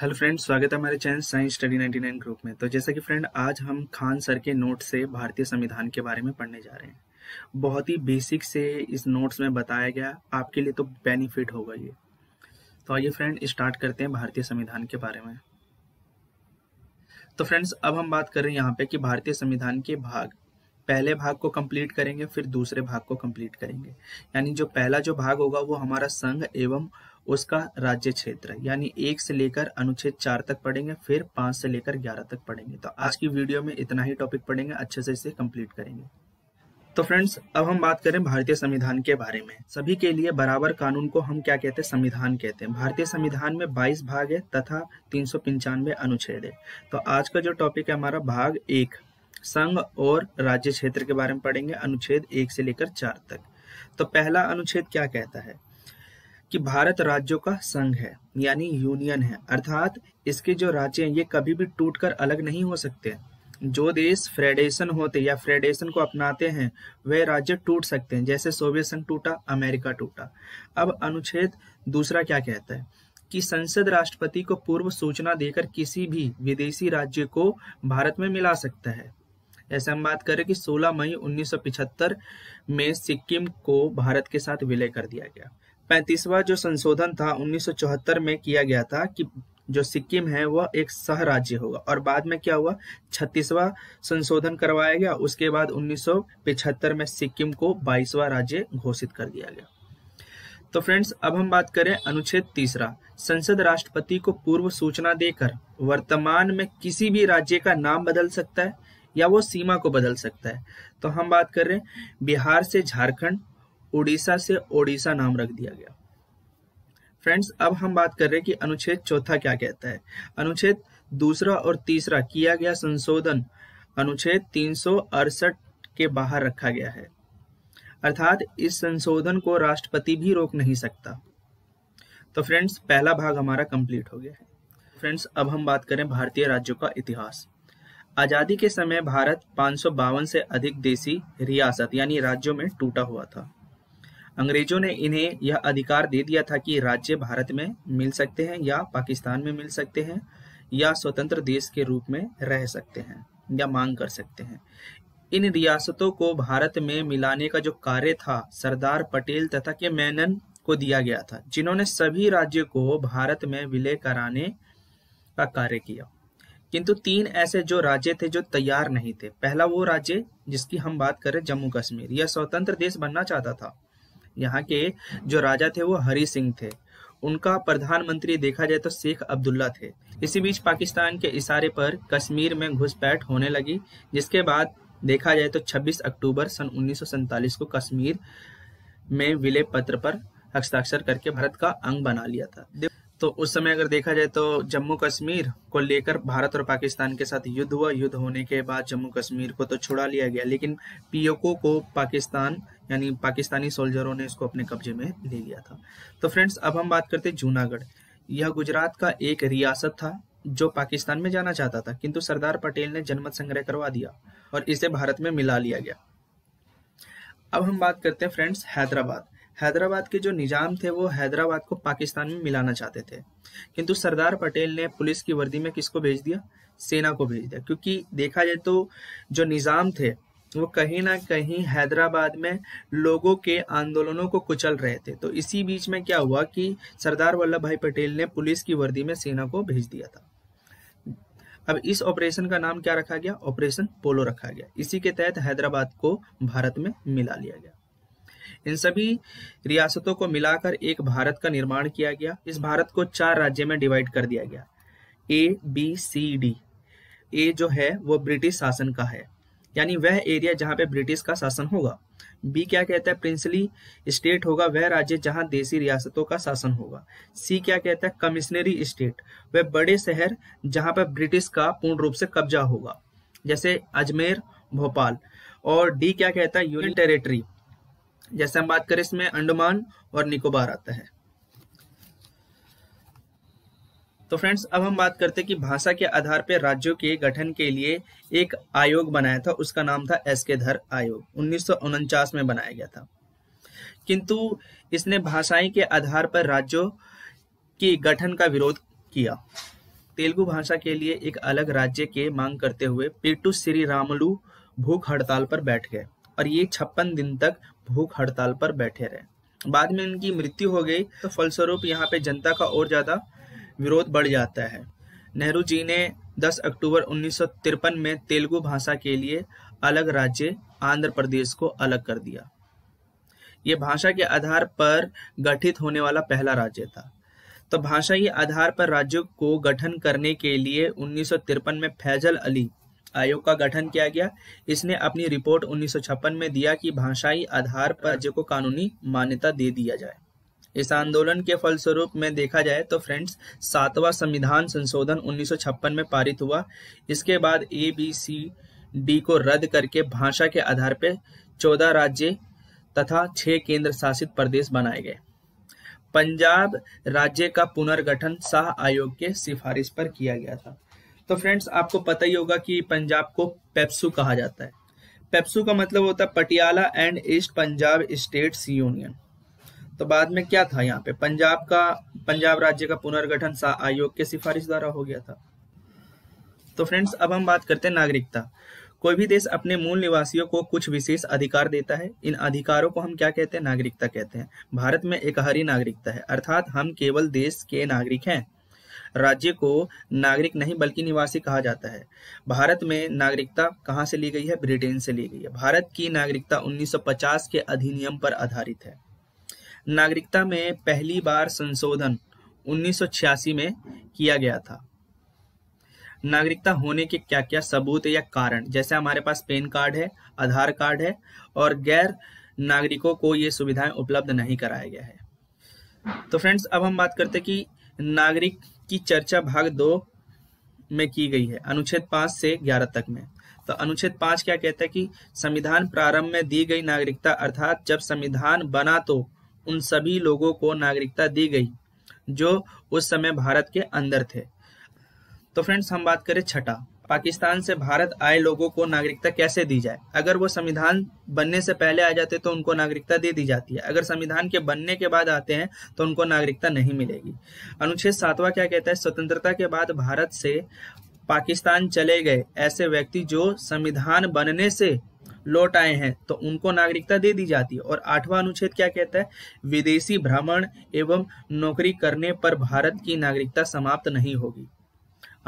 hello friends स्वागत है हमारे चैनल साइंस स्टडी 99 ग्रुप में तो जैसा कि फ्रेंड आज हम खान सर के नोट से भारतीय संविधान के बारे में पढ़ने जा रहे हैं बहुत ही बेसिक से इस नोट्स में बताया गया आपके लिए तो बेनिफिट होगा ये तो आइए फ्रेंड स्टार्ट करते हैं भारतीय संविधान के बारे में तो फ्रेंड्स अब हम बात कर रहे हैं यहाँ पे कि भारतीय संविधान के भाग पहले भाग को कंप्लीट करेंगे फिर दूसरे भाग को कंप्लीट करेंगे यानी जो पहला जो भाग होगा वो हमारा संघ एवं उसका राज्य क्षेत्र यानी एक से लेकर अनुच्छेद चार तक पढ़ेंगे फिर पांच से लेकर ग्यारह तक पढ़ेंगे तो आज की वीडियो में इतना ही टॉपिक पढ़ेंगे अच्छे से इसे कंप्लीट करेंगे तो फ्रेंड्स अब हम बात करें भारतीय संविधान के बारे में सभी के लिए बराबर कानून को हम क्या कहते हैं संविधान कहते हैं भारतीय संविधान में 22 भाग है तथा तीन अनुच्छेद है तो आज का जो टॉपिक है हमारा भाग एक संघ और राज्य क्षेत्र के बारे में पढ़ेंगे अनुच्छेद एक से लेकर चार तक तो पहला अनुच्छेद क्या कहता है कि भारत राज्यों का संघ है यानी यूनियन है अर्थात इसके जो राज्य हैं ये कभी भी टूटकर अलग नहीं हो सकते जो देश फ्रेडेशन होते या फ्रेडेशन को अपनाते हैं वे राज्य टूट सकते हैं जैसे सोवियत संघ टूटा अमेरिका टूटा अब अनुच्छेद दूसरा क्या कहता है कि संसद राष्ट्रपति को पूर्व सूचना देकर किसी भी विदेशी राज्य को भारत में मिला सकता है जैसे हम बात करें कि 16 मई 1975 में सिक्किम को भारत के साथ विलय कर दिया गया पैंतीसवा जो संशोधन था 1974 में किया गया था कि जो सिक्किम है वह एक सह राज्य होगा और बाद में क्या हुआ छत्तीसवा संशोधन करवाया गया उसके बाद 1975 में सिक्किम को बाईसवा राज्य घोषित कर दिया गया तो फ्रेंड्स अब हम बात करें अनुच्छेद तीसरा संसद राष्ट्रपति को पूर्व सूचना देकर वर्तमान में किसी भी राज्य का नाम बदल सकता है या वो सीमा को बदल सकता है तो हम बात कर रहे हैं बिहार से झारखंड उड़ीसा से ओडिशा नाम रख दिया गया फ्रेंड्स अब हम बात कर रहे हैं कि अनुच्छेद चौथा क्या कहता है अनुच्छेद दूसरा और तीसरा किया गया संशोधन अनुच्छेद तीन के बाहर रखा गया है अर्थात इस संशोधन को राष्ट्रपति भी रोक नहीं सकता तो फ्रेंड्स पहला भाग हमारा कंप्लीट हो गया है फ्रेंड्स अब हम बात करें भारतीय राज्यों का इतिहास आज़ादी के समय भारत पांच से अधिक देशी रियासत यानी राज्यों में टूटा हुआ था अंग्रेजों ने इन्हें यह अधिकार दे दिया था कि राज्य भारत में मिल सकते हैं या पाकिस्तान में मिल सकते हैं या स्वतंत्र देश के रूप में रह सकते हैं या मांग कर सकते हैं इन रियासतों को भारत में मिलाने का जो कार्य था सरदार पटेल तथा के मैनन को दिया गया था जिन्होंने सभी राज्यों को भारत में विलय कराने का कार्य किया किंतु तीन ऐसे जो राज्य थे जो तैयार नहीं थे पहला वो राज्य जिसकी हम बात करें जम्मू कश्मीर यह स्वतंत्र देश बनना चाहता था यहाँ के जो राजा थे वो हरि सिंह थे उनका प्रधानमंत्री देखा जाए तो शेख अब्दुल्ला थे इसी बीच पाकिस्तान के इशारे पर कश्मीर में घुसपैठ होने लगी जिसके बाद देखा जाए तो 26 अक्टूबर सन उन्नीस को कश्मीर में विलय पत्र पर हस्ताक्षर करके भारत का अंग बना लिया था तो उस समय अगर देखा जाए तो जम्मू कश्मीर को लेकर भारत और पाकिस्तान के साथ युद्ध हुआ युद्ध होने के बाद जम्मू कश्मीर को तो छुड़ा लिया गया लेकिन पीओको को पाकिस्तान यानी पाकिस्तानी सोल्जरों ने इसको अपने कब्जे में ले लिया था तो फ्रेंड्स अब हम बात करते जूनागढ़ यह गुजरात का एक रियासत था जो पाकिस्तान में जाना चाहता था किंतु सरदार पटेल ने जनमत संग्रह करवा दिया और इसे भारत में मिला लिया गया अब हम बात करते हैं फ्रेंड्स हैदराबाद हैदराबाद के जो निजाम थे वो हैदराबाद को पाकिस्तान में मिलाना चाहते थे किंतु सरदार पटेल ने पुलिस की वर्दी में किसको भेज दिया सेना को भेज दिया क्योंकि देखा जाए तो जो निजाम थे वो कहीं ना कहीं हैदराबाद में लोगों के आंदोलनों को कुचल रहे थे तो इसी बीच में क्या हुआ कि सरदार वल्लभ भाई पटेल ने पुलिस की वर्दी में सेना को भेज दिया था अब इस ऑपरेशन का नाम क्या रखा गया ऑपरेशन पोलो रखा गया इसी के तहत हैदराबाद को भारत में मिला लिया गया इन सभी रियासतों को मिलाकर एक भारत का निर्माण किया गया इस भारत को चार राज्य में डिवाइड कर दिया गया A B C D A जो है वो ब्रिटिश शासन का है यानी वह एरिया जहाँ पे ब्रिटिश का शासन होगा बी क्या कहता है प्रिंसली स्टेट होगा वह राज्य जहां देसी रियासतों का शासन होगा सी क्या कहता है कमिश्नरी स्टेट वह बड़े शहर जहां पर ब्रिटिश का पूर्ण रूप से कब्जा होगा जैसे अजमेर भोपाल और डी क्या कहता है यूनियन टेरिटरी जैसे हम बात करें इसमें अंडमान और निकोबार आता है तो फ्रेंड्स अब हम बात करते हैं कि भाषा के आधार पर राज्यों के गठन के लिए एक आयोग बनाया था उसका नाम था एस के धर आयोग उन्नीस में बनाया गया था किंतु इसने भाषाएं के आधार पर राज्यों के गठन का विरोध किया तेलुगु भाषा के लिए एक अलग राज्य के मांग करते हुए पेटू श्री रामलू भूख हड़ताल पर बैठ गए और ये छप्पन दिन तक भूख हड़ताल पर बैठे रहे बाद में इनकी मृत्यु हो गई तो फलस्वरूप यहाँ पे जनता का और ज़्यादा विरोध बढ़ जाता है नेहरू जी ने 10 अक्टूबर उन्नीस में तेलुगु भाषा के लिए अलग राज्य आंध्र प्रदेश को अलग कर दिया ये भाषा के आधार पर गठित होने वाला पहला राज्य था तो भाषा के आधार पर राज्यों को गठन करने के लिए उन्नीस में फैजल अली आयोग का गठन किया गया इसने अपनी रिपोर्ट उन्नीस में दिया कि भाषाई आधार पर राज्य को कानूनी मान्यता दे दिया जाए इस आंदोलन के फलस्वरूप में देखा जाए तो फ्रेंड्स सातवां संविधान संशोधन 1956 में पारित हुआ इसके बाद ए बी सी डी को रद्द करके भाषा के आधार पर चौदह राज्य तथा छह केंद्र शासित प्रदेश बनाए गए पंजाब राज्य का पुनर्गठन शाह आयोग के सिफारिश पर किया गया था तो फ्रेंड्स आपको पता ही होगा कि पंजाब को पेप्सू कहा जाता है पेप्सू का मतलब होता है Patiala and East Punjab States Union तो बाद में क्या था यहाँ पे पंजाब का पंजाब राज्य का पुनर्गठन आयोग के सिफारिश द्वारा हो गया था तो फ्रेंड्स अब हम बात करते हैं नागरिकता कोई भी देश अपने मूल निवासियों को कुछ विशेष अधिकार देता है इन अधिकारों को हम क्या कहते हैं नागरिकता कहते हैं भारत में एकहरी नागरिकता है अर्थात हम केवल देश के नागरिक हैं राज्य को नागरिक नहीं बल्कि निवासी कहा जाता है भारत में नागरिकता कहाँ से ली गई है ब्रिटेन से ली गई है भारत की नागरिकता 1950 के अधिनियम पर आधारित है नागरिकता में पहली बार संशोधन उन्नीस में किया गया था नागरिकता होने के क्या क्या सबूत या कारण जैसे हमारे पास पेन कार्ड है आधार कार्ड है और गैर नागरिकों को ये सुविधाएं उपलब्ध नहीं कराया गया है तो फ्रेंड्स अब हम बात करते कि नागरिक की चर्चा भाग दो में की गई है अनुच्छेद पांच से ग्यारह तक में तो अनुच्छेद पांच क्या कहता है कि संविधान प्रारंभ में दी गई नागरिकता अर्थात जब संविधान बना तो उन सभी लोगों को नागरिकता दी गई जो उस समय भारत के अंदर थे तो फ्रेंड्स हम बात करें छठा पाकिस्तान से भारत आए लोगों को नागरिकता कैसे दी जाए अगर वो संविधान बनने से पहले आ जाते तो उनको नागरिकता दे दी जाती है अगर संविधान के बनने के बाद आते हैं तो उनको नागरिकता नहीं मिलेगी अनुच्छेद सातवा क्या कहता है स्वतंत्रता के बाद भारत से पाकिस्तान चले गए ऐसे व्यक्ति जो संविधान बनने से लौट आए हैं तो उनको नागरिकता दे दी जाती है और आठवां अनुच्छेद क्या कहता है विदेशी भ्रमण एवं नौकरी करने पर भारत की नागरिकता समाप्त नहीं होगी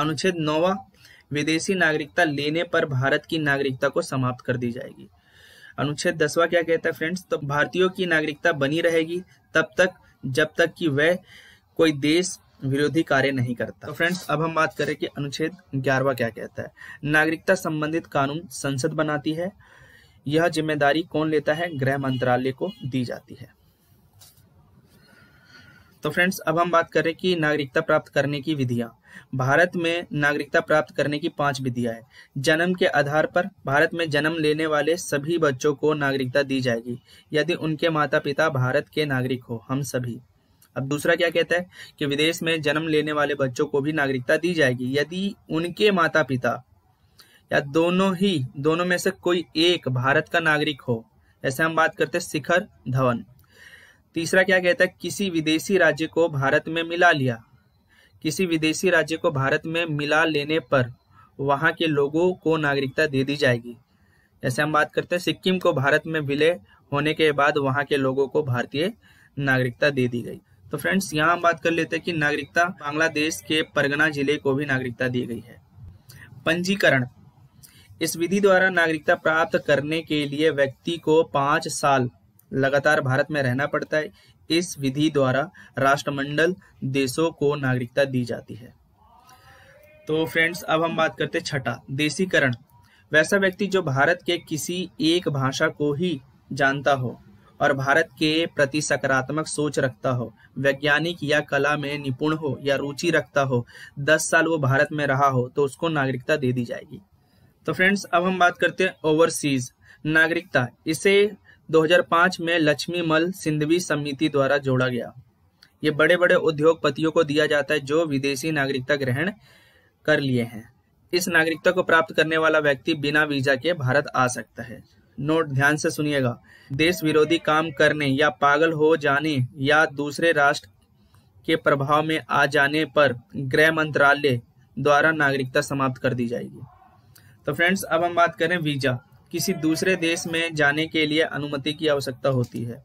अनुच्छेद नौवा विदेशी नागरिकता लेने पर भारत की नागरिकता को समाप्त कर दी जाएगी अनुच्छेद दसवा क्या कहता है फ्रेंड्स तो भारतीयों की नागरिकता बनी रहेगी तब तक जब तक कि वह कोई देश विरोधी कार्य नहीं करता तो फ्रेंड्स अब हम बात करें कि अनुच्छेद ग्यारहवा क्या कहता है नागरिकता संबंधित कानून संसद बनाती है यह जिम्मेदारी कौन लेता है गृह मंत्रालय को दी जाती है तो फ्रेंड्स अब हम बात करें कि नागरिकता प्राप्त करने की विधियां भारत में नागरिकता प्राप्त करने की पांच विधियां हैं जन्म के आधार पर भारत में जन्म लेने वाले सभी बच्चों को नागरिकता दी जाएगी यदि उनके माता पिता भारत के नागरिक हो हम सभी अब दूसरा क्या कहता है कि विदेश में जन्म लेने वाले बच्चों को भी नागरिकता दी जाएगी यदि उनके माता पिता या दोनों ही दोनों में से कोई एक भारत का नागरिक हो जैसे हम बात करते हैं शिखर धवन तीसरा क्या कहता है किसी विदेशी राज्य को भारत में मिला लिया किसी विदेशी राज्य को भारत में मिला लेने पर वहां के लोगों को नागरिकता दे दी जाएगी जैसे हम बात करते हैं सिक्किम को भारत में विलय होने के बाद वहां के लोगों को भारतीय नागरिकता दे दी गई तो फ्रेंड्स यहाँ हम बात कर लेते हैं कि नागरिकता बांग्लादेश के परगना जिले को भी नागरिकता दी गई है पंजीकरण इस विधि द्वारा नागरिकता प्राप्त करने के लिए व्यक्ति को पांच साल लगातार भारत में रहना पड़ता है इस विधि द्वारा राष्ट्रमंडल देशों को नागरिकता दी जाती है तो फ्रेंड्स अब हम बात करते छठा देशीकरण वैसा व्यक्ति जो भारत के किसी एक भाषा को ही जानता हो और भारत के प्रति सकारात्मक सोच रखता हो वैज्ञानिक या कला में निपुण हो या रुचि रखता हो दस साल वो भारत में रहा हो तो उसको नागरिकता दे दी जाएगी तो फ्रेंड्स अब हम बात करते हैं ओवरसीज नागरिकता इसे 2005 में लक्ष्मी मल सिंधवी समिति द्वारा जोड़ा गया ये बड़े बड़े उद्योगपतियों को दिया जाता है जो विदेशी नागरिकता ग्रहण कर लिए हैं इस नागरिकता को प्राप्त करने वाला व्यक्ति बिना वीजा के भारत आ सकता है नोट ध्यान से सुनिएगा देश विरोधी काम करने या पागल हो जाने या दूसरे राष्ट्र के प्रभाव में आ जाने पर गृह मंत्रालय द्वारा नागरिकता समाप्त कर दी जाएगी तो फ्रेंड्स अब हम बात करें वीजा किसी दूसरे देश में जाने के लिए अनुमति की आवश्यकता होती है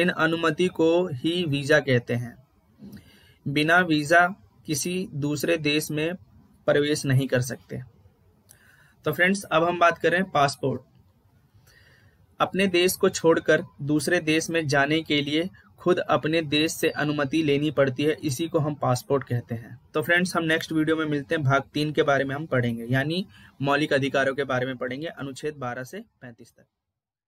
इन अनुमति को ही वीज़ा कहते हैं बिना वीज़ा किसी दूसरे देश में प्रवेश नहीं कर सकते तो फ्रेंड्स अब हम बात करें पासपोर्ट अपने देश को छोड़कर दूसरे देश में जाने के लिए खुद अपने देश से अनुमति लेनी पड़ती है इसी को हम पासपोर्ट कहते हैं तो फ्रेंड्स हम नेक्स्ट वीडियो में मिलते हैं भाग तीन के बारे में हम पढ़ेंगे यानी मौलिक अधिकारों के बारे में पढ़ेंगे अनुच्छेद बारह से पैंतीस तक